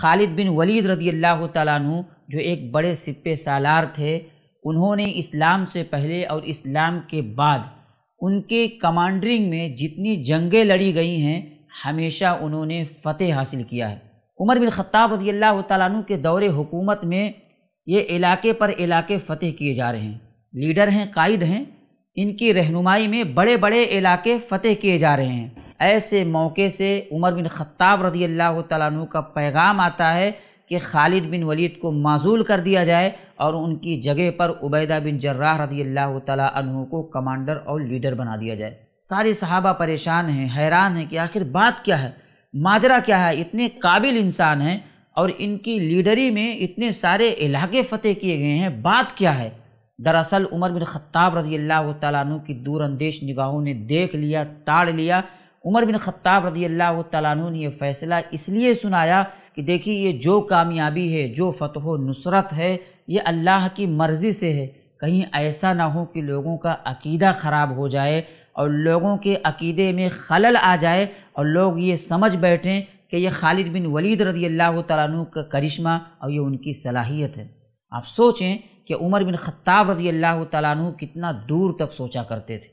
खालिद बिन वलीद रदी अल्लाह तु जो एक बड़े सिपे सालार थे उन्होंने इस्लाम से पहले और इस्लाम के बाद उनके कमांडरिंग में जितनी जंगें लड़ी गई हैं हमेशा उन्होंने फ़तेह हासिल किया है उमर बिन ख़त्ताब रदी अल्लाह तु के दौरे हुकूमत में ये इलाके पर इलाके फ़तेह किए जा रहे हैं लीडर हैं कायद हैं इनकी रहनुमाई में बड़े बड़े इलाके फ़तेह किए जा रहे हैं ऐसे मौके से उमर बिन ख़त्ताब रजी अल्लाह तु का पैगाम आता है कि खालिद बिन वलीद को माजूल कर दिया जाए और उनकी जगह पर उबैदा बिन जर्राह रजी अल्लाह तु को कमांडर और लीडर बना दिया जाए सारे सहाबा परेशान हैं हैरान हैं कि आखिर बात क्या है माजरा क्या है इतने काबिल इंसान हैं और इनकी लीडरी में इतने सारे इलाके फ़तेह किए गए हैं बात क्या है दरअसल उमर बिन ख़त्ताब रजी अल्लाह तु की दूरंदेश निगाहों ने देख लिया ताड़ लिया उमर बिन ख़त्ताब रदी अल्लाह तु ने यह फ़ैसला इसलिए सुनाया कि देखिए ये जो कामयाबी है जो फ़तह नुसरत है ये अल्लाह की मर्ज़ी से है कहीं ऐसा ना हो कि लोगों का अकीदा ख़राब हो जाए और लोगों के अकीदे में खलल आ जाए और लोग ये समझ बैठें कि यह खालिद बिन वलीद रदी अल्लाह तु का करिश्मा और ये उनकी सलाहियत है आप सोचें कि उमर बिन ख़त्ताब रदी अल्लाह तु कितना दूर तक सोचा करते थे